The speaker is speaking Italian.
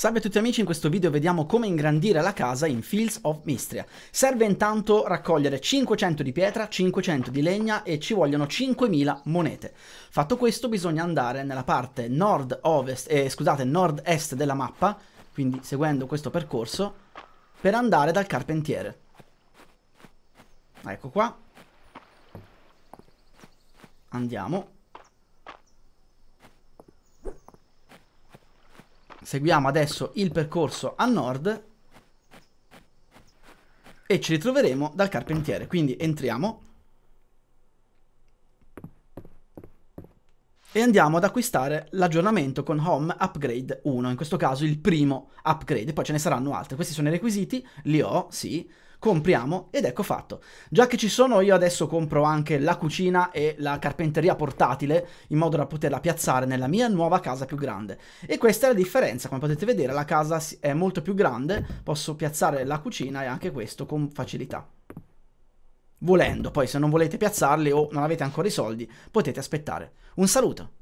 Salve a tutti amici, in questo video vediamo come ingrandire la casa in Fields of Mistria. Serve intanto raccogliere 500 di pietra, 500 di legna e ci vogliono 5000 monete. Fatto questo bisogna andare nella parte nord-ovest, eh, scusate, nord-est della mappa, quindi seguendo questo percorso, per andare dal carpentiere. Ecco qua. Andiamo. seguiamo adesso il percorso a nord e ci ritroveremo dal carpentiere. Quindi entriamo e andiamo ad acquistare l'aggiornamento con Home Upgrade 1, in questo caso il primo upgrade, poi ce ne saranno altri. Questi sono i requisiti, li ho, sì, compriamo ed ecco fatto. Già che ci sono io adesso compro anche la cucina e la carpenteria portatile in modo da poterla piazzare nella mia nuova casa più grande. E questa è la differenza, come potete vedere la casa è molto più grande, posso piazzare la cucina e anche questo con facilità volendo. Poi se non volete piazzarli o non avete ancora i soldi, potete aspettare. Un saluto!